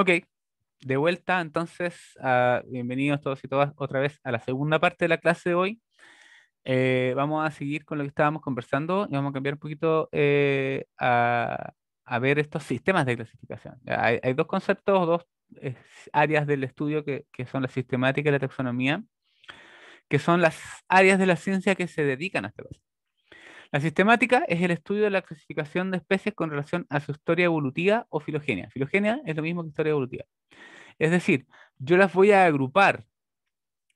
Ok, de vuelta entonces, bienvenidos todos y todas otra vez a la segunda parte de la clase de hoy. Eh, vamos a seguir con lo que estábamos conversando y vamos a cambiar un poquito eh, a, ver estos sistemas de clasificación. Hay, dos conceptos, dos eh, áreas del estudio que, son la sistemática y la taxonomía, que son las áreas de la ciencia que se dedican a este proceso. La sistemática es el estudio de la clasificación de especies con relación a su historia evolutiva o filogenia. Filogenia es lo mismo que historia evolutiva. Es decir, yo las voy a agrupar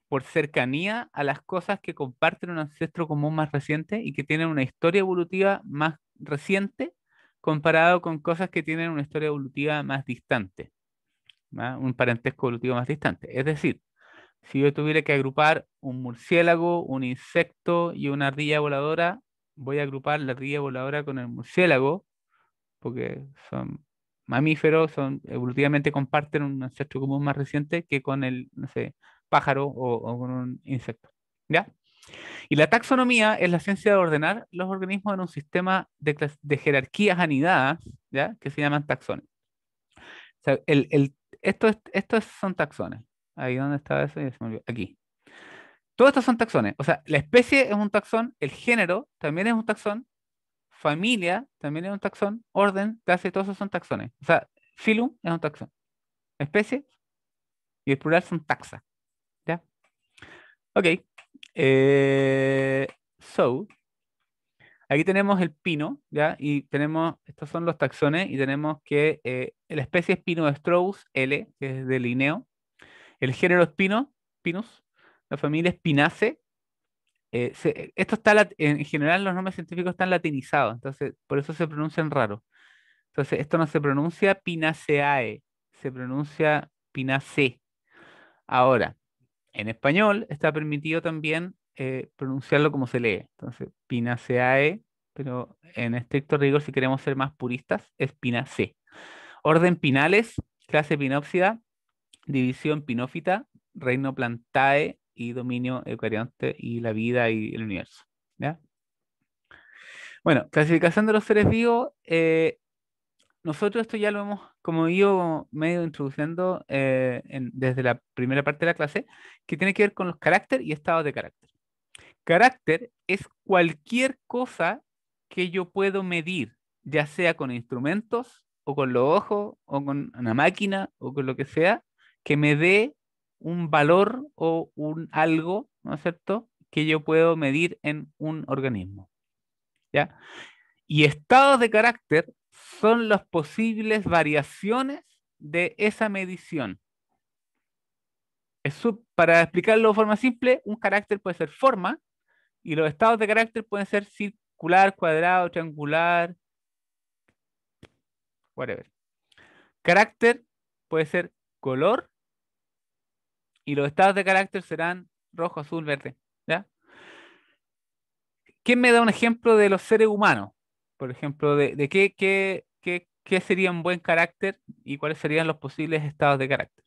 por cercanía a las cosas que comparten un ancestro común más reciente y que tienen una historia evolutiva más reciente comparado con cosas que tienen una historia evolutiva más distante, un parentesco evolutivo más distante. Es decir, si yo tuviera que agrupar un murciélago, un insecto y una ardilla voladora voy a agrupar la ría voladora con el murciélago, porque son mamíferos, son, evolutivamente comparten un ancestro común más reciente que con el, pájaro o, con un insecto. ¿Ya? Y la taxonomía es la ciencia de ordenar los organismos en un sistema de, jerarquías anidadas, ¿ya? que se llaman taxones. Estos el, esto, son taxones. Ahí donde estaba eso, Aquí. Todos estos son taxones. O sea, la especie es un taxón, el género también es un taxón, familia también es un taxón, orden, clase, todos esos son taxones. O sea, filum es un taxón. Especie y el plural son taxa. ¿Ya? Ok. Eh, so, aquí tenemos el pino, ¿ya? Y tenemos, estos son los taxones, y tenemos que eh, la especie es pino de L, que es de lineo El género es pino, pinus la familia spinace eh, esto está en general los nombres científicos están latinizados, entonces por eso se pronuncian raro. Entonces esto no se pronuncia Pinaceae, se pronuncia pinace Ahora, en español está permitido también eh, pronunciarlo como se lee. Entonces, Pinaceae, pero en estricto rigor, si queremos ser más puristas, es Pinaceae. Orden Pinales, clase Pinópsida, división Pinófita, reino Plantae, y dominio eucarionte y la vida y el universo. Bueno, clasificación de los seres vivos. Eh, nosotros esto ya lo hemos, como yo medio introduciendo eh, desde la primera parte de la clase, que tiene que ver con los carácter y estados de carácter. Carácter es cualquier cosa que yo puedo medir, ya sea con instrumentos o con los ojos o con una máquina o con lo que sea, que me dé un valor o un algo, ¿no es cierto?, que yo puedo medir en un organismo. ¿Ya? Y estados de carácter son las posibles variaciones de esa medición. para explicarlo de forma simple, un carácter puede ser forma y los estados de carácter pueden ser circular, cuadrado, triangular, whatever. Carácter puede ser color y los estados de carácter serán rojo, azul, verde. ¿ya? ¿Quién me da un ejemplo de los seres humanos? Por ejemplo, de, qué, sería un buen carácter y cuáles serían los posibles estados de carácter.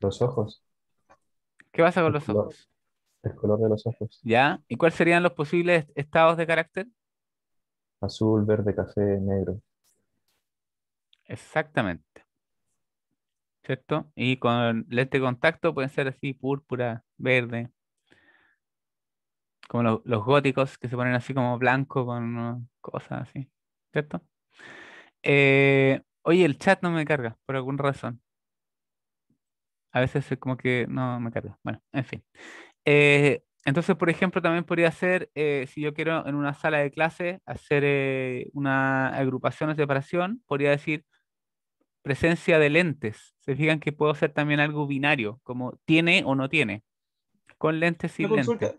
Los ojos. ¿Qué pasa con los ojos? el color de los ojos. ¿Ya? ¿Y cuáles serían los posibles estados de carácter? Azul, verde, café, negro. Exactamente. ¿cierto? Y con lente de contacto pueden ser así, púrpura, verde, como los góticos que se ponen así como blanco con cosas así, ¿cierto? Eh, oye, el chat no me carga, por alguna razón. A veces es como que no me carga. Bueno, en fin. Eh, entonces, por ejemplo, también podría ser eh, si yo quiero en una sala de clase hacer una agrupación o separación, podría decir presencia de lentes. Se fijan que puedo hacer también algo binario, como tiene o no tiene, con lentes y lentes.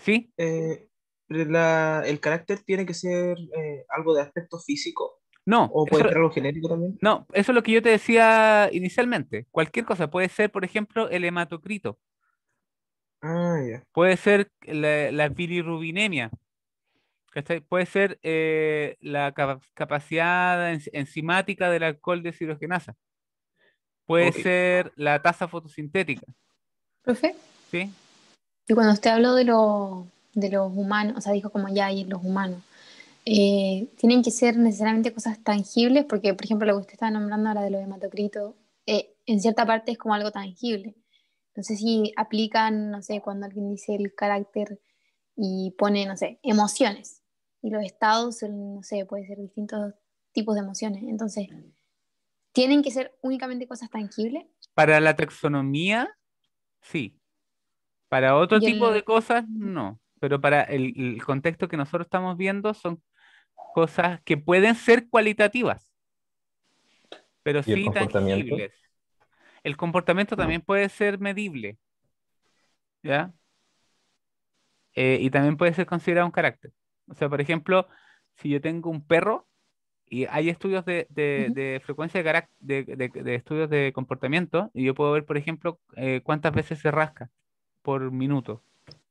¿Sí? Eh, ¿El carácter tiene que ser eh, algo de aspecto físico? No. ¿O puede ser algo genérico también? No, eso es lo que yo te decía inicialmente. Cualquier cosa. Puede ser, por ejemplo, el hematocrito. Ah, Puede ser la, la Puede ser eh, la capacidad enzimática del alcohol de cirogenasa. Puede ser la tasa fotosintética. ¿Profe? Sí. Y cuando usted habló de, lo, de los humanos, o sea, dijo como ya hay los humanos, eh, ¿tienen que ser necesariamente cosas tangibles? Porque, por ejemplo, lo que usted estaba nombrando ahora de los hematocritos, eh, en cierta parte es como algo tangible. No sé si aplican, no sé, cuando alguien dice el carácter y pone, no sé, emociones y los estados, no sé, puede ser distintos tipos de emociones. Entonces, ¿tienen que ser únicamente cosas tangibles? Para la taxonomía, sí. Para otro tipo de cosas, no. Pero para el, contexto que nosotros estamos viendo son cosas que pueden ser cualitativas, pero sí tangibles. El comportamiento mm. también puede ser medible, ¿ya? Eh, y también puede ser considerado un carácter. O sea, por ejemplo, si yo tengo un perro y hay estudios de, de, de frecuencia de, de, estudios de comportamiento y yo puedo ver, por ejemplo, eh, cuántas veces se rasca por minuto.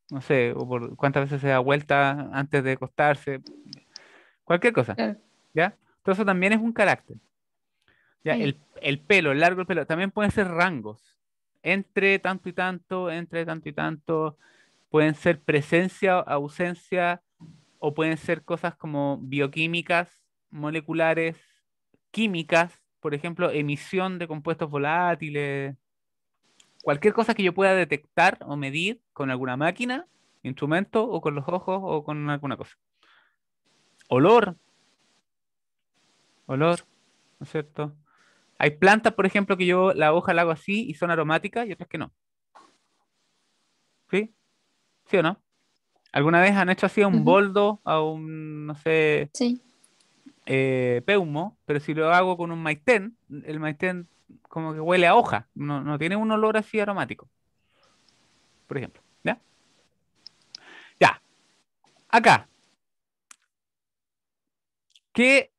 No sé, o por cuántas veces se da vuelta antes de acostarse. Cualquier cosa. ya ¿Ya? Entonces también es un carácter. ¿Ya? El, el pelo, el largo del pelo, también pueden ser rangos. Entre tanto y tanto, entre tanto y tanto, pueden ser presencia, ausencia, o pueden ser cosas como bioquímicas, moleculares, químicas, por ejemplo, emisión de compuestos volátiles, cualquier cosa que yo pueda detectar o medir con alguna máquina, instrumento o con los ojos o con alguna cosa. Olor. Olor, ¿no es cierto? Hay plantas, por ejemplo, que yo la hoja la hago así y son aromáticas y otras que no. ¿Sí? ¿Sí o no? ¿Alguna vez han hecho así un boldo, a un, no sé, eh, peumo? Pero si lo hago con un maitén, el maitén como que huele a hoja, no, no tiene un olor así aromático. Por ejemplo, ¿ya? Ya. Acá. ¿Qué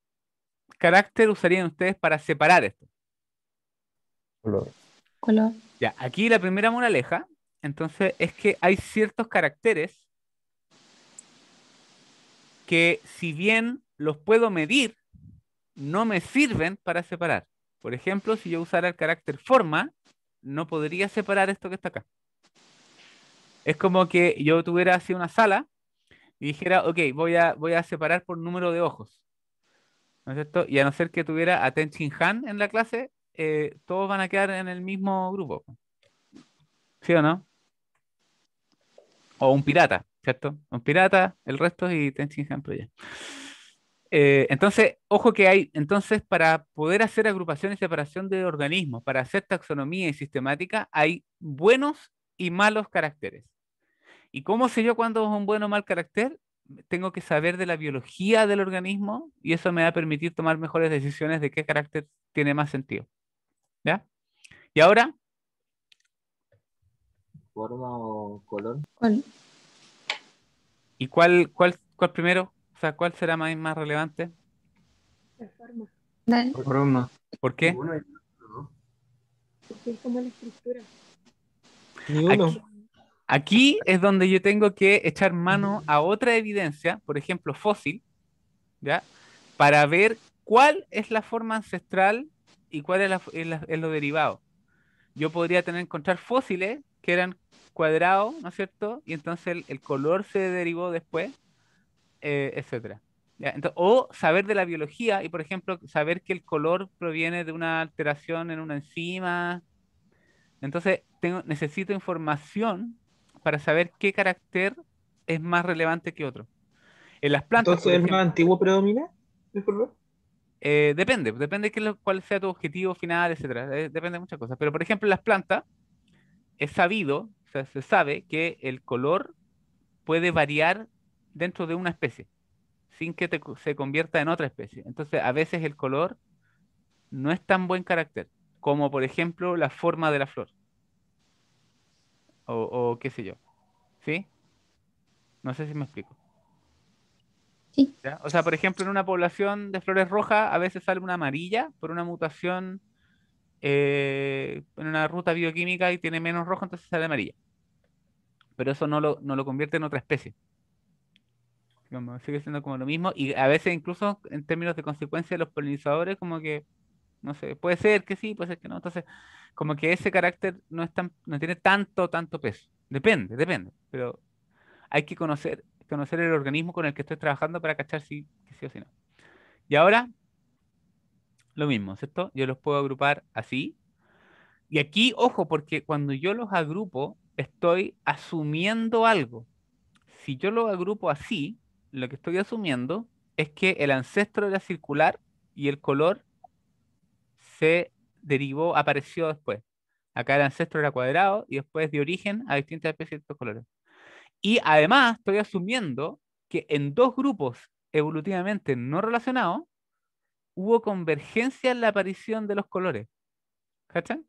carácter usarían ustedes para separar esto? Color. Color. Ya, aquí la primera moraleja, entonces, es que hay ciertos caracteres que si bien los puedo medir, no me sirven para separar. Por ejemplo, si yo usara el carácter forma, no podría separar esto que está acá. Es como que yo tuviera así una sala y dijera, ok, voy a, voy a separar por número de ojos. ¿No es cierto? Y a no ser que tuviera a Ten Han en la clase, eh, todos van a quedar en el mismo grupo. ¿Sí o no? O un pirata. ¿cierto? Un pirata, el resto y Tenchin ejemplo Eh, entonces, ojo que hay, entonces, para poder hacer agrupación y separación de organismos, para hacer taxonomía y sistemática, hay buenos y malos caracteres. ¿Y cómo sé yo cuándo es un buen o mal carácter? Tengo que saber de la biología del organismo y eso me va a permitir tomar mejores decisiones de qué carácter tiene más sentido. ¿Ya? Y ahora. Forma o color. ¿Y cuál, cuál, primero? sea, ¿cuál será más, más relevante? La forma. ¿Por qué? Porque es como la estructura. Aquí, es donde yo tengo que echar mano a otra evidencia, por ejemplo, fósil, ¿ya? Para ver cuál es la forma ancestral y cuál es, lo derivado. Yo podría tener encontrar fósiles que eran cuadrados, ¿no es cierto? Y entonces el, color se derivó después, eh, etcétera. o saber de la biología y, por ejemplo, saber que el color proviene de una alteración en una enzima. Entonces, tengo, necesito información para saber qué carácter es más relevante que otro. En las plantas. Entonces, ¿el más antiguo predomina el color? Eh, depende, depende de cuál sea tu objetivo final, etcétera. Eh, depende de muchas cosas. Pero, por ejemplo, en las plantas, es sabido, o sea, se sabe que el color puede variar dentro de una especie, sin que se convierta en otra especie. Entonces, a veces el color no es tan buen carácter, como por ejemplo la forma de la flor. O, qué sé yo. ¿Sí? No sé si me explico. Sí. O sea, por ejemplo, en una población de flores rojas a veces sale una amarilla por una mutación eh, en una ruta bioquímica y tiene menos rojo, entonces sale amarilla. Pero eso no lo, no lo convierte en otra especie. sigue siendo como lo mismo. Y a veces incluso en términos de consecuencia de los polinizadores, como que, no sé, puede ser que sí, puede ser que no. Entonces, como que ese carácter no, es tan, no tiene tanto, tanto peso. Depende, depende. Pero hay que conocer, conocer el organismo con el que estoy trabajando para cachar si, si o si no. Y ahora lo mismo, ¿cierto? Yo los puedo agrupar así. Y aquí, ojo, porque cuando yo los agrupo, estoy asumiendo algo. Si yo los agrupo así, lo que estoy asumiendo es que el ancestro era circular y el color se derivó, apareció después. Acá el ancestro era cuadrado y después de origen a distintas especies de colores. Y además estoy asumiendo que en dos grupos evolutivamente no relacionados, hubo convergencia en la aparición de los colores. ¿Cachan?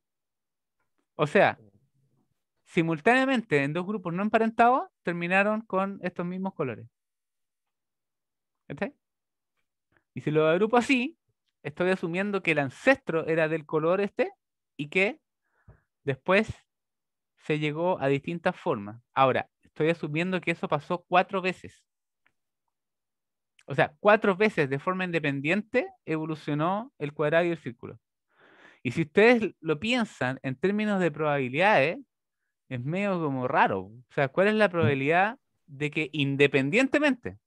O sea, simultáneamente en dos grupos no emparentados terminaron con estos mismos colores. ¿Cachan? Y si lo agrupo así, estoy asumiendo que el ancestro era del color este y que después se llegó a distintas formas. Ahora, estoy asumiendo que eso pasó cuatro veces. O sea, cuatro veces de forma independiente evolucionó el cuadrado y el círculo. Y si ustedes lo piensan en términos de probabilidades, es medio como raro. O sea, ¿cuál es la probabilidad de que independientemente,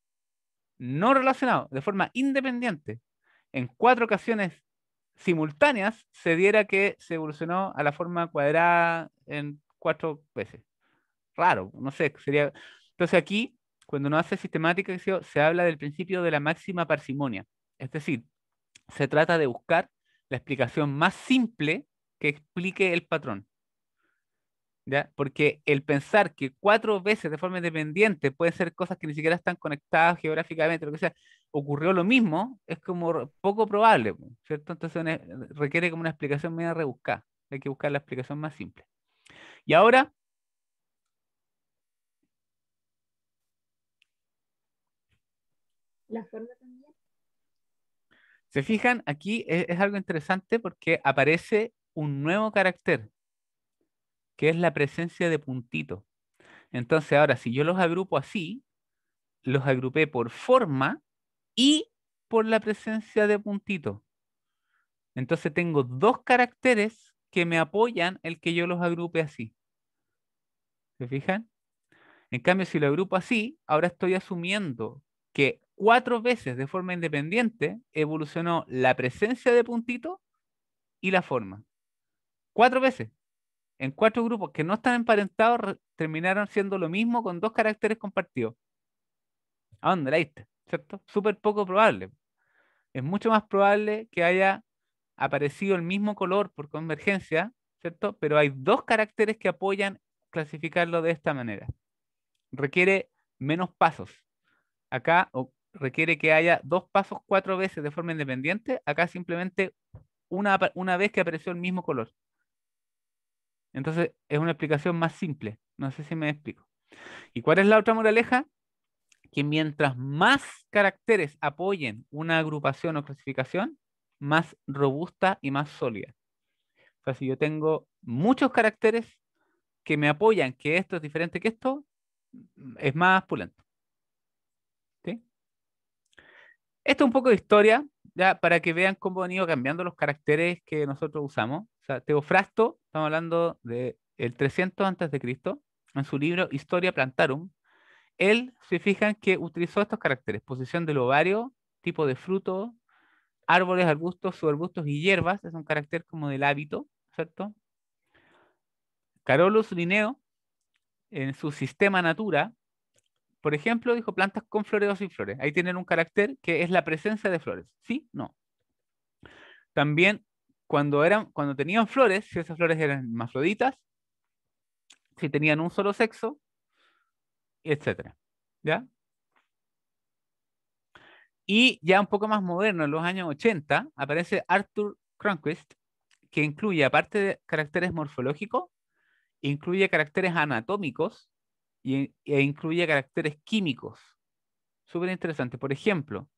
no relacionado, de forma independiente, en cuatro ocasiones simultáneas, se diera que se evolucionó a la forma cuadrada en cuatro veces? Raro, no sé, sería... Entonces aquí cuando no hace sistemática, se habla del principio de la máxima parsimonia. Es decir, se trata de buscar la explicación más simple que explique el patrón. ¿Ya? Porque el pensar que cuatro veces de forma independiente pueden ser cosas que ni siquiera están conectadas geográficamente, lo que sea, ocurrió lo mismo, es como poco probable, ¿cierto? Entonces e, requiere como una explicación media rebuscada. Hay que buscar la explicación más simple. Y ahora la forma también. Se fijan, aquí es, algo interesante porque aparece un nuevo carácter, que es la presencia de puntito. Entonces, ahora, si yo los agrupo así, los agrupé por forma y por la presencia de puntito. Entonces tengo dos caracteres que me apoyan el que yo los agrupe así. ¿Se fijan? En cambio, si lo agrupo así, ahora estoy asumiendo que cuatro veces de forma independiente evolucionó la presencia de puntito y la forma. Cuatro veces. En cuatro grupos que no están emparentados terminaron siendo lo mismo con dos caracteres compartidos. ¿A dónde la viste? ¿Cierto? Súper poco probable. Es mucho más probable que haya aparecido el mismo color por convergencia, ¿cierto? Pero hay dos caracteres que apoyan clasificarlo de esta manera. Requiere menos pasos. Acá, o requiere que haya dos pasos cuatro veces de forma independiente. Acá simplemente una, una vez que apareció el mismo color. Entonces es una explicación más simple. No sé si me explico. ¿Y cuál es la otra moraleja? Que mientras más caracteres apoyen una agrupación o clasificación, más robusta y más sólida. O sea, si yo tengo muchos caracteres que me apoyan que esto es diferente que esto, es más pulento. Esto es un poco de historia, ya para que vean cómo han ido cambiando los caracteres que nosotros usamos. O Teofrasto, estamos hablando del 300 antes de Cristo, en su libro Historia Plantarum, él, se fijan que utilizó estos caracteres, posición del ovario, tipo de fruto, árboles, arbustos, subarbustos y hierbas, es un carácter como del hábito, ¿cierto? Carolus Linneo, en su Sistema Natura, por ejemplo, dijo plantas con flores o sin flores. Ahí tienen un carácter que es la presencia de flores. ¿Sí? No. También cuando, eran, cuando tenían flores, si esas flores eran hermafroditas, si tenían un solo sexo, etc. ¿Ya? Y ya un poco más moderno, en los años 80, aparece Arthur Cronquist, que incluye, aparte de caracteres morfológicos, incluye caracteres anatómicos y, e incluye caracteres químicos. Súper interesante. Por ejemplo,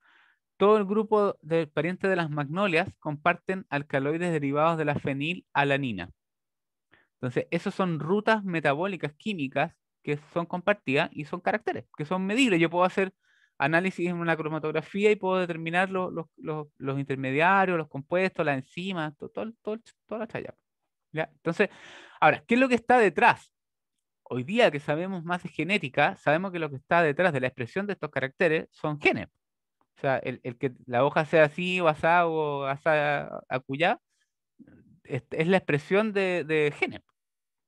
todo el grupo de parientes de las magnolias comparten alcaloides derivados de la fenilalanina. Entonces, esas son rutas metabólicas químicas que son compartidas y son caracteres, que son medibles. Yo puedo hacer análisis en una cromatografía y puedo determinar los, intermediarios, los compuestos, la enzima todo, todo, todo, toda la talla Entonces, ahora, ¿qué es lo que está detrás? hoy día que sabemos más de genética, sabemos que lo que está detrás de la expresión de estos caracteres son genes. O sea, el, que la hoja sea así o asá o asá acullá, es, la expresión de, de genes.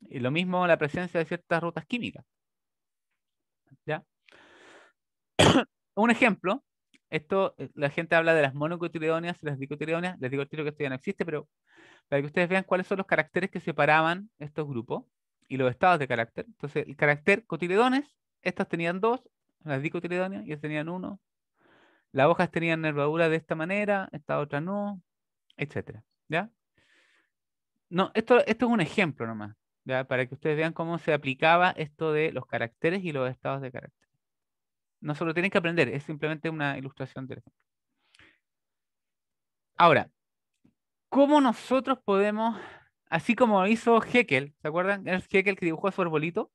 Y lo mismo la presencia de ciertas rutas químicas. ¿Ya? Un ejemplo, esto, eh, la gente habla de las y las dicotiledonias. les digo que esto ya no existe, pero para que ustedes vean cuáles son los caracteres que separaban estos grupos y los estados de carácter. Entonces, el carácter cotiledones, estas tenían dos, las dicotiledones. y ellas tenían uno. Las hojas tenían nervadura de esta manera, esta otra no, etcétera. ¿Ya? No, esto, esto es un ejemplo nomás, para que ustedes vean cómo se aplicaba esto de los caracteres y los estados de carácter. No solo tienen que aprender, es simplemente una ilustración del ejemplo. Ahora, ¿cómo nosotros podemos Así como hizo Heckel, ¿se acuerdan? Es Heckel que dibujó su arbolito.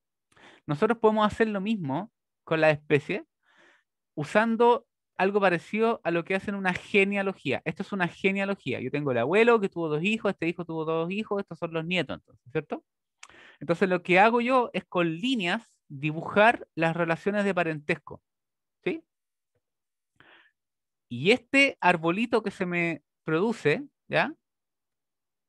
Nosotros podemos hacer lo mismo con la especie usando algo parecido a lo que hacen una genealogía. Esto es una genealogía. Yo tengo el abuelo que tuvo dos hijos, este hijo tuvo dos hijos, estos son los nietos, ¿cierto? Entonces lo que hago yo es con líneas dibujar las relaciones de parentesco. ¿Sí? Y este arbolito que se me produce, ¿ya?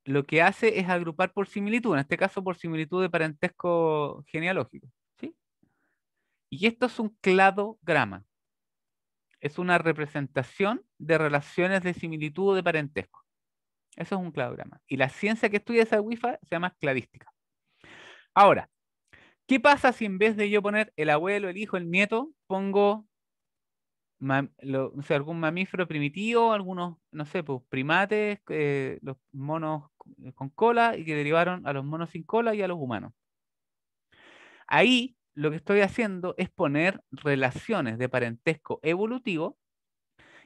lo que hace es agrupar por similitud, en este caso por similitud de parentesco genealógico. ¿sí? Y esto es un cladograma. Es una representación de relaciones de similitud o de parentesco. Eso es un cladograma. Y la ciencia que estudia esa WIFA se llama cladística. Ahora, ¿qué pasa si en vez de yo poner el abuelo, el hijo, el nieto, pongo algún mamífero primitivo, algunos, no sé, pues, primates, eh, los monos eh, con cola y que derivaron a los monos sin cola y a los humanos. Ahí lo que estoy haciendo es poner relaciones de parentesco evolutivo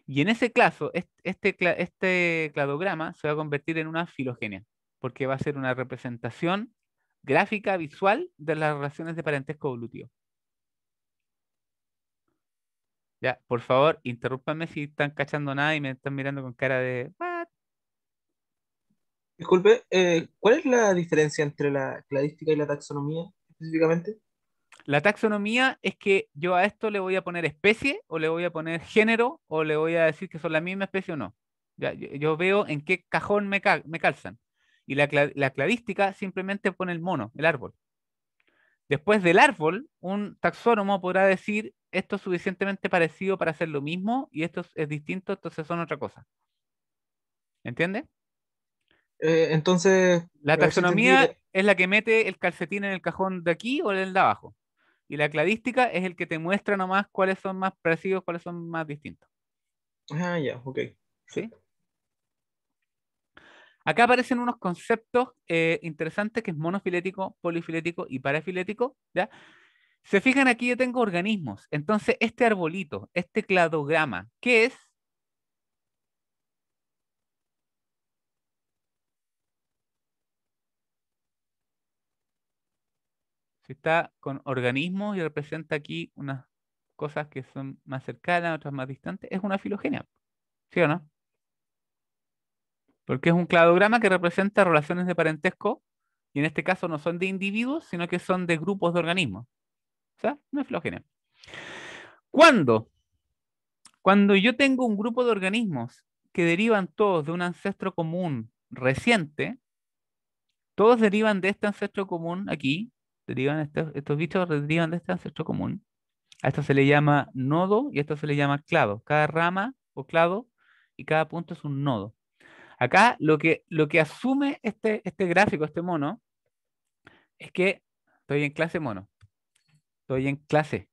y en ese caso este, este cladograma se va a convertir en una filogenia porque va a ser una representación gráfica visual de las relaciones de parentesco evolutivo. Ya, por favor, interrúpanme si están cachando nada y me están mirando con cara de, Disculpe, eh, ¿cuál es la diferencia entre la cladística y la taxonomía específicamente? La taxonomía es que yo a esto le voy a poner especie o le voy a poner género o le voy a decir que son la misma especie o no. yo veo en qué cajón me, me calzan. Y la, cladística simplemente pone el mono, el árbol. Después del árbol, un taxónomo podrá decir esto es suficientemente parecido para hacer lo mismo y esto es, es distinto, entonces son otra cosa. ¿Entiendes? Eh, entonces. La taxonomía es la que mete el calcetín en el cajón de aquí o en el de abajo. Y la cladística es el que te muestra nomás cuáles son más parecidos, cuáles son más distintos. Ah, ya, ok. Sí. Acá aparecen unos conceptos eh, interesantes que es monofilético, polifilético y parafilético. ¿ya? Se fijan aquí, yo tengo organismos. Entonces, este arbolito, este cladograma, ¿qué es? está con organismos y representa aquí unas cosas que son más cercanas, otras más distantes, es una filogenia. ¿Sí o no? Porque es un cladograma que representa relaciones de parentesco y en este caso no son de individuos, sino que son de grupos de organismos. O una filogenia. ¿Cuándo? Cuando yo tengo un grupo de organismos que derivan todos de un ancestro común reciente, todos derivan de este ancestro común aquí, derivan estos, estos bichos derivan de este ancestro común. A esto se le llama nodo y a esto se le llama clado. Cada rama o clado y cada punto es un nodo. Acá lo que, lo que asume este, este gráfico, este mono, es que estoy en clase mono. Estoy en clase.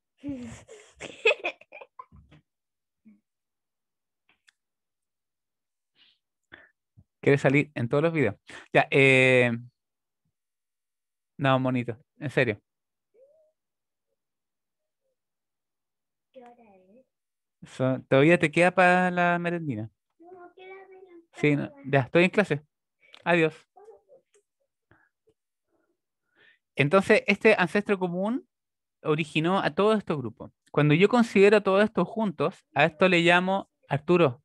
Quiere salir en todos los videos. Ya, eh, No, monito. En serio. ¿Qué hora es? Todavía te queda para la merendina. No, queda Sí, ya estoy en clase. Adiós. Entonces, este ancestro común originó a todo estos grupo Cuando yo considero todo esto juntos, a esto le llamo Arturo.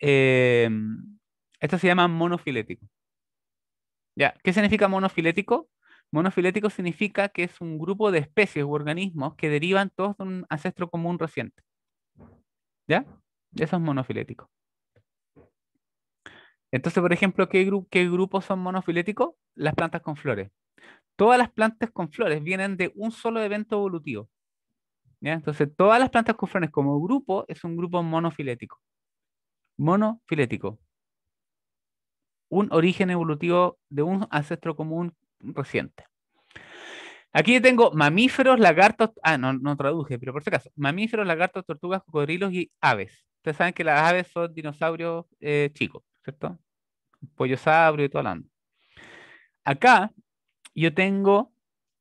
Eh, esto se llama monofilético. ¿qué significa monofilético? Monofilético significa que es un grupo de especies u organismos que derivan todos de un ancestro común reciente. ¿Ya? Eso es monofilético. Entonces, por ejemplo, ¿qué, grupos son monofiléticos? Las plantas con flores. Todas las plantas con flores vienen de un solo evento evolutivo. Entonces, todas las plantas con flores como grupo es un grupo monofilético. Monofilético un origen evolutivo de un ancestro común reciente. Aquí tengo mamíferos, lagartos, ah, no, no traduje, pero por si acaso, mamíferos, lagartos, tortugas, cocodrilos y aves. Ustedes saben que las aves son dinosaurios eh, chicos, ¿cierto? sabrio y todo hablando. Acá yo tengo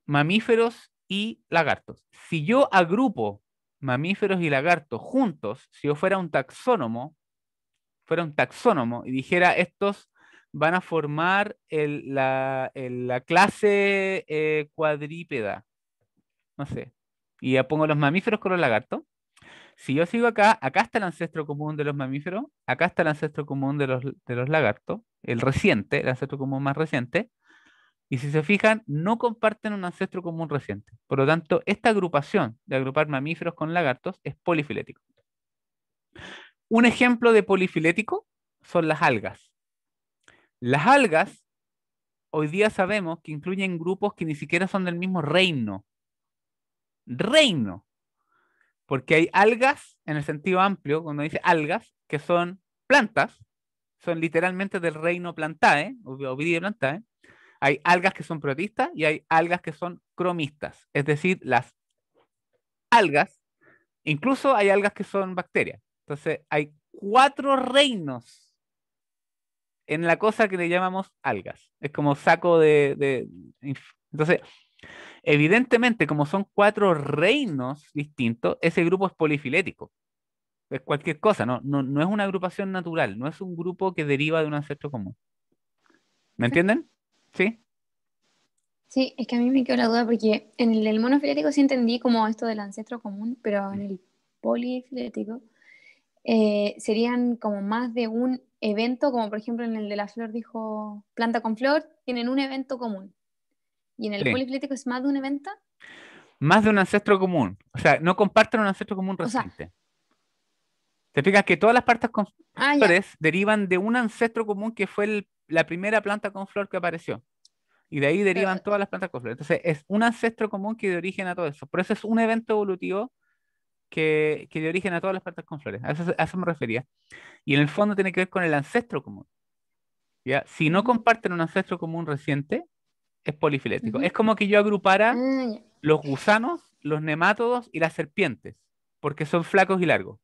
mamíferos y lagartos. Si yo agrupo mamíferos y lagartos juntos, si yo fuera un taxónomo, fuera un taxónomo y dijera estos van a formar la, clase eh, cuadrípeda. No sé. Y ya pongo los mamíferos con los lagartos. Si yo sigo acá, acá está el ancestro común de los mamíferos, acá está el ancestro común de los, de los lagartos, el reciente, el ancestro común más reciente. Y si se fijan, no comparten un ancestro común reciente. Por lo tanto, esta agrupación de agrupar mamíferos con lagartos es polifilético. Un ejemplo de polifilético son las algas. Las algas, hoy día sabemos que incluyen grupos que ni siquiera son del mismo reino. Reino. Porque hay algas, en el sentido amplio, cuando dice algas, que son plantas, son literalmente del reino plantae, de plantae. Hay algas que son protistas y hay algas que son cromistas, es decir, las algas, incluso hay algas que son bacterias. Entonces, hay cuatro reinos en la cosa que le llamamos algas. Es como saco de... Entonces, evidentemente, como son cuatro reinos distintos, ese grupo es polifilético. Es cualquier cosa, ¿no? No, es una agrupación natural, no es un grupo que deriva de un ancestro común. ¿Me entienden? ¿Sí? Sí, es que a mí me quedó la duda porque en el, monofilético sí entendí como esto del ancestro común, pero en mm. el polifilético eh, serían como más de un evento, como por ejemplo en el de la flor dijo planta con flor, tienen un evento común. ¿Y en el sí. es más de un evento? Más de un ancestro común. O sea, no comparten un ancestro común reciente. te fijas que todas las partes con ah, flores derivan de un ancestro común que fue la primera planta con flor que apareció. Y de ahí derivan todas las plantas con flor. Entonces, es un ancestro común que de origen a todo eso. Por eso es un evento evolutivo que, que origen a todas las plantas con flores. A eso, me refería. Y en el fondo tiene que ver con el ancestro común. ¿ya? Si no mm. comparten un ancestro común reciente, es polifilético. Es como que yo agrupara ah, los gusanos, los nemátodos y las serpientes, porque son flacos y largos.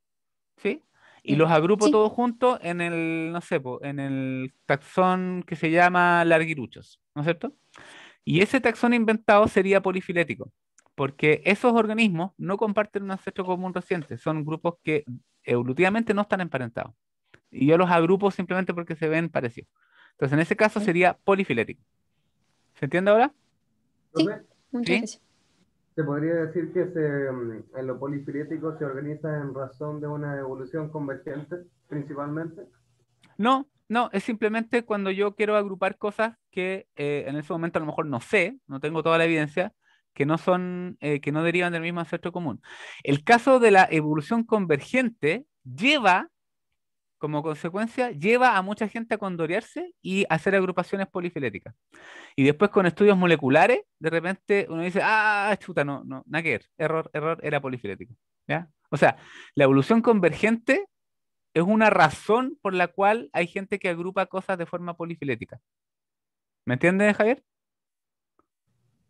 ¿Sí? y los agrupo todos juntos en el, no sé, en el taxón que se llama larguiruchos, ¿no es cierto? Y ese taxón inventado sería polifilético, porque esos organismos no comparten un ancestro común reciente, son grupos que evolutivamente no están emparentados. Y yo los agrupo simplemente porque se ven parecidos. Entonces, en ese caso sería polifilético. ¿Se entiende ahora? Sí, muchas gracias. Se podría decir que mm, en lo polifilético se organiza en razón de una evolución convergente, principalmente. No, no, es simplemente cuando yo quiero agrupar cosas que eh, en ese momento a lo mejor no sé, no tengo toda la evidencia, que no son, eh, que no derivan del mismo ancestro común. El caso de la evolución convergente lleva, como consecuencia, lleva a mucha gente a condorearse y hacer agrupaciones polifiléticas. Y después con estudios moleculares, de repente uno dice, ah, chuta, no, no, nada que ver, error, error, era polifilético. ¿Ya? O sea, la evolución convergente es una razón por la cual hay gente que agrupa cosas de forma polifilética. ¿Me entiendes, Javier?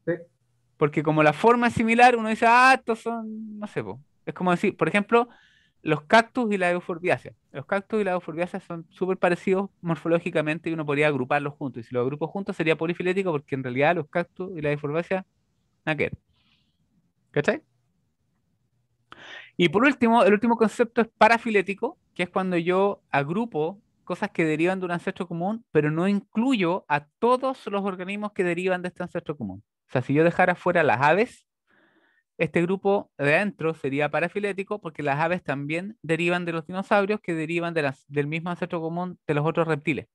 Sí. Porque como la forma es similar, uno dice, ah, estos son, no sé, es como decir, por ejemplo, los cactus y la euforbiácea. Los cactus y la euforbiácea son súper parecidos morfológicamente y uno podría agruparlos juntos. Y si los agrupo juntos sería polifilético porque en realidad los cactus y la euforbiacea, nada que ¿Cachai? Y por último, el último concepto es parafilético, que es cuando yo agrupo cosas que derivan de un ancestro común, pero no incluyo a todos los organismos que derivan de este ancestro común. O sea, si yo dejara fuera las aves, este grupo de adentro sería parafilético porque las aves también derivan de los dinosaurios que derivan del mismo ancestro común de los otros reptiles.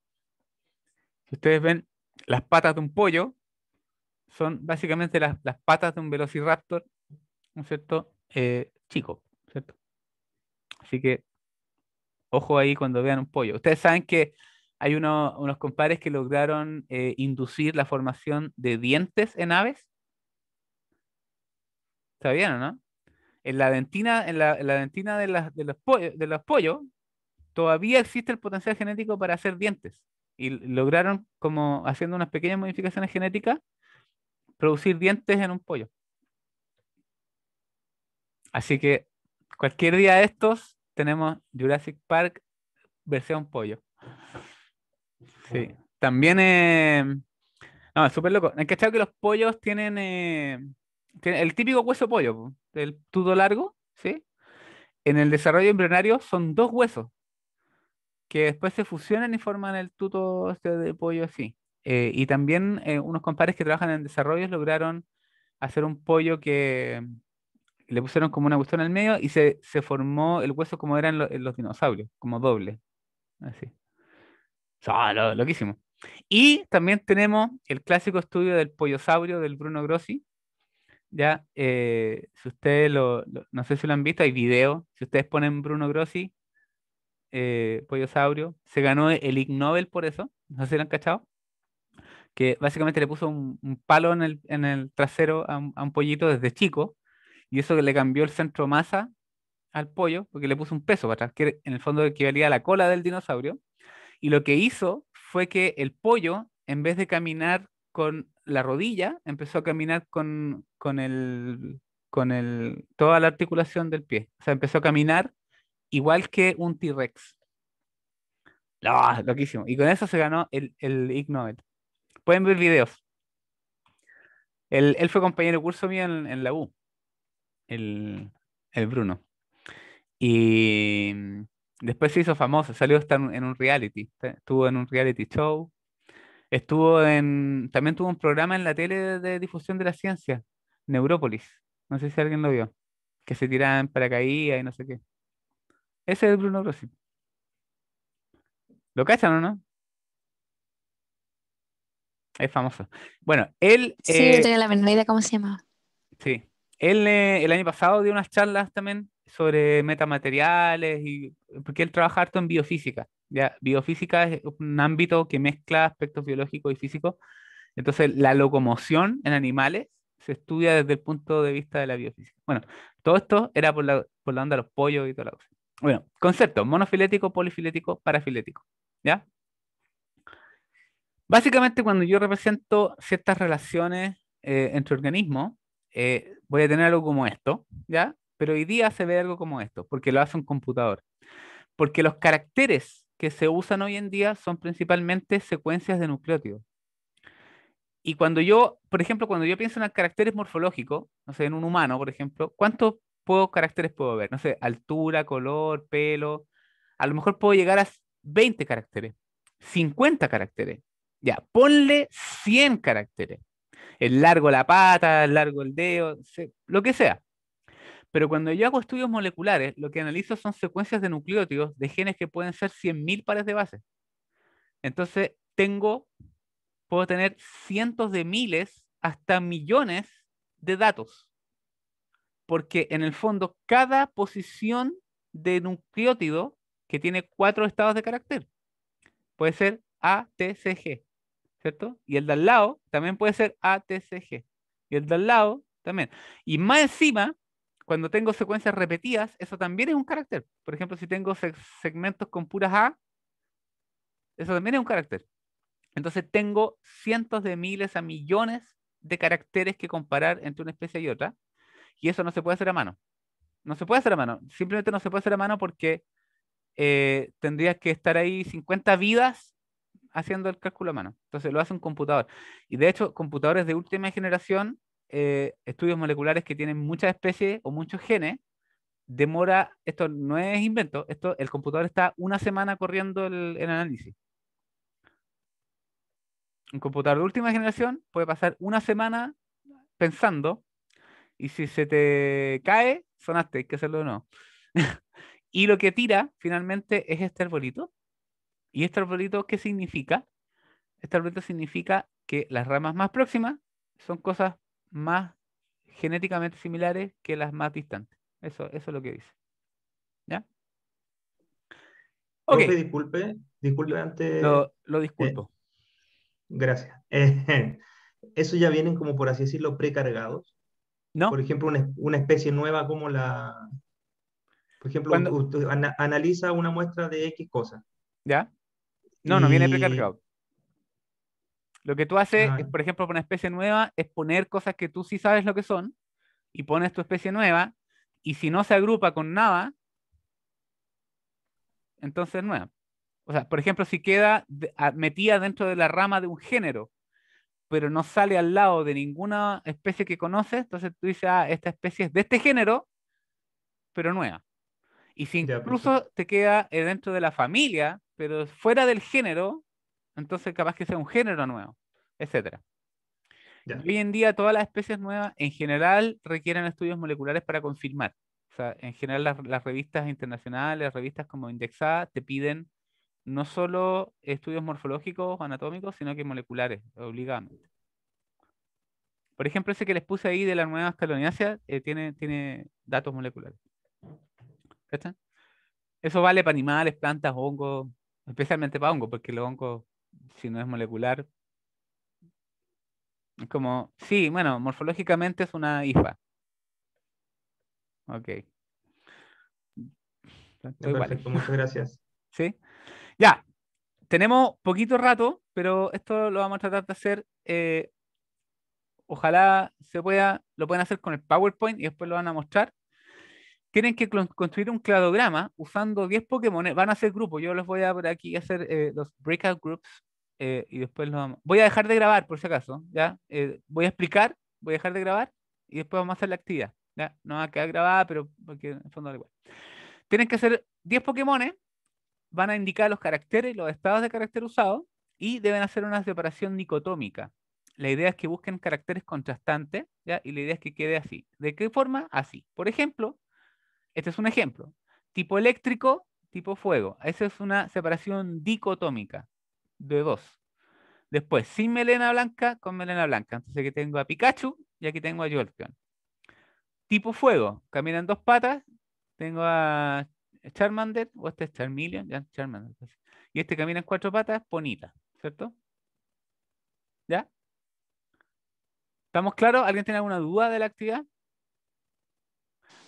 Si ustedes ven las patas de un pollo, son básicamente las, patas de un velociraptor, ¿no es cierto? Eh, chico, ¿cierto? Así que, ojo ahí cuando vean un pollo. Ustedes saben que hay unos compares que lograron eh, inducir la formación de dientes en aves. ¿Está bien o no? En la dentina, en la, dentina de, los de los pollos todavía existe el potencial genético para hacer dientes. Y lograron, como haciendo unas pequeñas modificaciones genéticas, producir dientes en un pollo. Así que cualquier día de estos tenemos Jurassic Park versión pollo. Sí. También, eh... no, es súper loco. que los pollos tienen, eh, el típico hueso pollo, el tuto largo, ¿sí? En el desarrollo embrionario son dos huesos que después se fusionan y forman el tuto este de pollo así. Eh, y también eh, unos compares que trabajan en desarrollos lograron hacer un pollo que le pusieron como una cuestión al medio y se, formó el hueso como eran los dinosaurios, como doble. Así. Ah, lo, loquísimo. Y también tenemos el clásico estudio del pollosaurio del Bruno Grossi. Ya, eh, si ustedes lo, no sé si lo han visto, hay video. Si ustedes ponen Bruno Grossi, eh, pollosaurio, se ganó el Ig Nobel por eso. No sé si lo han cachado. Que básicamente le puso un, palo en el, trasero a un, pollito desde chico. Y eso le cambió el centro masa al pollo, porque le puso un peso para atrás, que en el fondo equivalía a la cola del dinosaurio y lo que hizo fue que el pollo, en vez de caminar con la rodilla, empezó a caminar con, con, con toda la articulación del pie. O sea, empezó a caminar igual que un T-Rex. Ah, loquísimo. Y con eso se ganó el, el Pueden ver videos. Él, fue compañero de curso mío en, la U, el, el Bruno. Y, Después se hizo famoso, salió hasta en un reality, estuvo en un reality show, estuvo en, también tuvo un programa en la tele de difusión de la ciencia, Neurópolis, no sé si alguien lo vio, que se en paracaídas y no sé qué. Ese es Bruno Rossi. ¿Lo cachan o no? Es famoso. Bueno, él... Sí, yo eh, tenía la menor idea cómo se llamaba. Sí. Él eh, el año pasado dio unas charlas también sobre metamateriales, y, porque él trabaja harto en biofísica. ¿ya? Biofísica es un ámbito que mezcla aspectos biológicos y físicos. Entonces, la locomoción en animales se estudia desde el punto de vista de la biofísica. Bueno, todo esto era por la, onda de los pollos y toda la cosa. Bueno, concepto monofilético, polifilético, parafilético. ¿Ya? Básicamente, cuando yo represento ciertas relaciones eh, entre organismos, eh, voy a tener algo como esto, ¿ya? Pero hoy día se ve algo como esto, porque lo hace un computador. Porque los caracteres que se usan hoy en día son principalmente secuencias de nucleótidos. Y cuando yo, por ejemplo, cuando yo pienso en caracteres morfológicos, no sé, en un humano, por ejemplo, ¿cuántos puedo, caracteres puedo ver? No sé, altura, color, pelo. A lo mejor puedo llegar a 20 caracteres, 50 caracteres. Ya, ponle 100 caracteres. El largo la pata, el largo el dedo, lo que sea. Pero cuando yo hago estudios moleculares, lo que analizo son secuencias de nucleótidos de genes que pueden ser 100.000 pares de bases. Entonces, tengo, puedo tener cientos de miles hasta millones de datos. Porque en el fondo, cada posición de nucleótido que tiene cuatro estados de carácter puede ser A, T, G, ¿cierto? Y el de al lado también puede ser A, T, C, G. Y el de al lado también. Y más encima, cuando tengo secuencias repetidas, eso también es un carácter. Por ejemplo, si tengo segmentos con puras A, eso también es un carácter. Entonces tengo cientos de miles a millones de caracteres que comparar entre una especie y otra, y eso no se puede hacer a mano. No se puede hacer a mano. Simplemente no se puede hacer a mano porque eh, tendría que estar ahí 50 vidas haciendo el cálculo a mano. Entonces lo hace un computador. Y de hecho, computadores de última generación eh, estudios moleculares que tienen muchas especies o muchos genes, demora, esto no es invento, esto, el computador está una semana corriendo el, el análisis. Un computador de última generación puede pasar una semana pensando y si se te cae, sonaste, hay que hacerlo o no. y lo que tira finalmente es este arbolito. ¿Y este arbolito qué significa? Este arbolito significa que las ramas más próximas son cosas más genéticamente similares que las más distantes. Eso, eso es lo que dice. ¿Ya? ok disculpe, disculpe antes. Lo, disculpo. Eh, gracias. ¿Eso ya vienen como, por así decirlo, precargados? ¿No? Por ejemplo, una, especie nueva como la... Por ejemplo, Cuando... analiza una muestra de X cosas. ¿Ya? No, no viene precargado. Lo que tú haces, por ejemplo, con una especie nueva, es poner cosas que tú sí sabes lo que son y pones tu especie nueva y si no se agrupa con nada, entonces nueva. O sea, por ejemplo, si queda metida dentro de la rama de un género, pero no sale al lado de ninguna especie que conoces, entonces tú dices, ah, esta especie es de este género, pero nueva. Y si incluso te queda eh, dentro de la familia, pero fuera del género, entonces, capaz que sea un género nuevo, etc. Hoy en día, todas las especies nuevas en general requieren estudios moleculares para confirmar. O sea, en general, las, revistas internacionales, revistas como indexadas, te piden no solo estudios morfológicos o anatómicos, sino que moleculares, obligadamente. Por ejemplo, ese que les puse ahí de la nueva escaloniasia, eh, tiene, datos moleculares. Eso vale para animales, plantas, hongos, especialmente para hongos, porque los hongos si no es molecular. Es como, sí, bueno, morfológicamente es una IFA. Ok. Perfecto, muchas gracias. Sí. Ya, tenemos poquito rato, pero esto lo vamos a tratar de hacer. Eh, ojalá se pueda, lo pueden hacer con el PowerPoint y después lo van a mostrar tienen que construir un cladograma usando 10 Pokémon. Van a hacer grupos. Yo los voy a por aquí hacer eh, los breakout groups eh, y después los Voy a dejar de grabar por si acaso. ¿ya? Eh, voy a explicar, voy a dejar de grabar y después vamos a hacer la actividad. ¿ya? No va a quedar grabada, pero porque en el fondo da igual. Tienen que hacer 10 Pokémon. Van a indicar los caracteres, los estados de carácter usados... y deben hacer una separación dicotómica. La idea es que busquen caracteres contrastantes ¿ya? y la idea es que quede así. ¿De qué forma? Así. Por ejemplo, este es un ejemplo. Tipo eléctrico, tipo fuego. Esa es una separación dicotómica de dos. Después, sin melena blanca, con melena blanca. Entonces aquí tengo a Pikachu y aquí tengo a Jolteon. Tipo fuego, caminan dos patas. Tengo a Charmander, o este es Charmeleon, ya Charmander. Pues. Y este camina en cuatro patas, Ponita, ¿cierto? ¿Ya? ¿Estamos claros? ¿Alguien tiene alguna duda de la actividad?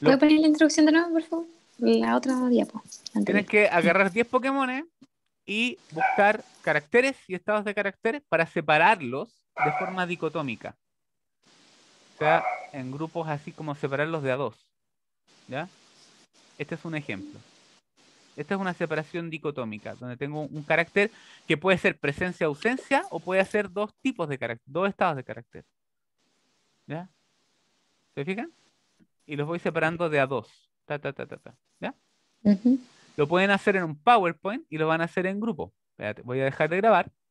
¿Puedo poner la introducción de nuevo, por favor? La otra diapo. Tienes que agarrar 10 Pokémon y buscar caracteres y estados de caracteres para separarlos de forma dicotómica. O sea, en grupos así como separarlos de a dos. ¿Ya? Este es un ejemplo. Esta es una separación dicotómica, donde tengo un carácter que puede ser presencia-ausencia o puede ser dos tipos de carácter, dos estados de carácter. ¿Ya? ¿Se fijan? y los voy separando de a dos. Ta, ta, ta, ta, ¿Ya? Lo pueden hacer en un PowerPoint y lo van a hacer en grupo. voy a dejar de grabar.